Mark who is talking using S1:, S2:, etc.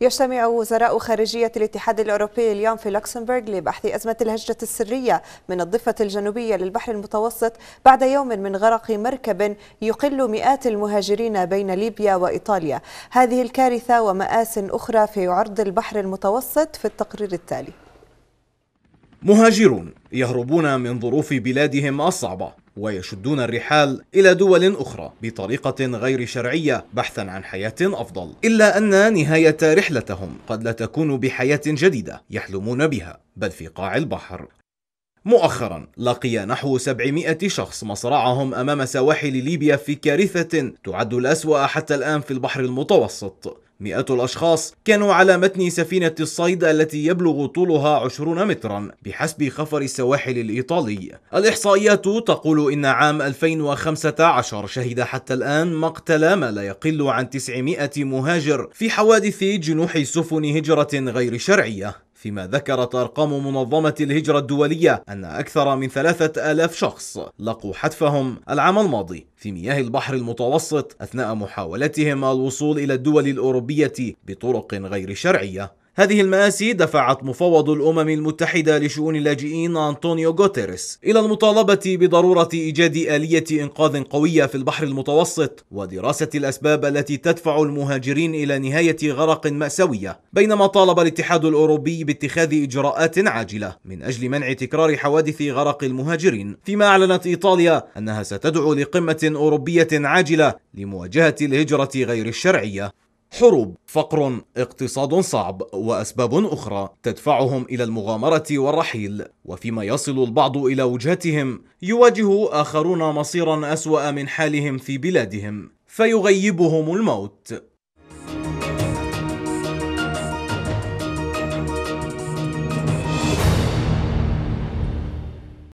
S1: يجتمع وزراء خارجية الاتحاد الأوروبي اليوم في لوكسمبورغ لبحث أزمة الهجرة السرية من الضفة الجنوبية للبحر المتوسط بعد يوم من غرق مركب يقل مئات المهاجرين بين ليبيا وإيطاليا هذه الكارثة ومآس أخرى في عرض البحر المتوسط في التقرير التالي
S2: مهاجرون يهربون من ظروف بلادهم الصعبة ويشدون الرحال إلى دول أخرى بطريقة غير شرعية بحثا عن حياة أفضل إلا أن نهاية رحلتهم قد لا تكون بحياة جديدة يحلمون بها بل في قاع البحر مؤخرا لقي نحو 700 شخص مصرعهم أمام سواحل ليبيا في كارثة تعد الأسوأ حتى الآن في البحر المتوسط مئات الأشخاص كانوا على متن سفينة الصيد التي يبلغ طولها 20 مترا بحسب خفر السواحل الإيطالي الإحصائيات تقول إن عام 2015 شهد حتى الآن مقتل ما لا يقل عن 900 مهاجر في حوادث جنوح سفن هجرة غير شرعية فيما ذكرت أرقام منظمة الهجرة الدولية أن أكثر من ثلاثة آلاف شخص لقوا حتفهم العام الماضي في مياه البحر المتوسط أثناء محاولتهم الوصول إلى الدول الأوروبية بطرق غير شرعية هذه المآسي دفعت مفوض الأمم المتحدة لشؤون اللاجئين أنطونيو غوتيريس إلى المطالبة بضرورة إيجاد آلية إنقاذ قوية في البحر المتوسط ودراسة الأسباب التي تدفع المهاجرين إلى نهاية غرق مأساوية بينما طالب الاتحاد الأوروبي باتخاذ إجراءات عاجلة من أجل منع تكرار حوادث غرق المهاجرين فيما أعلنت إيطاليا أنها ستدعو لقمة أوروبية عاجلة لمواجهة الهجرة غير الشرعية حروب فقر اقتصاد صعب واسباب اخرى تدفعهم الى المغامره والرحيل وفيما يصل البعض الى وجهتهم يواجه اخرون مصيرا اسوا من حالهم في بلادهم فيغيبهم الموت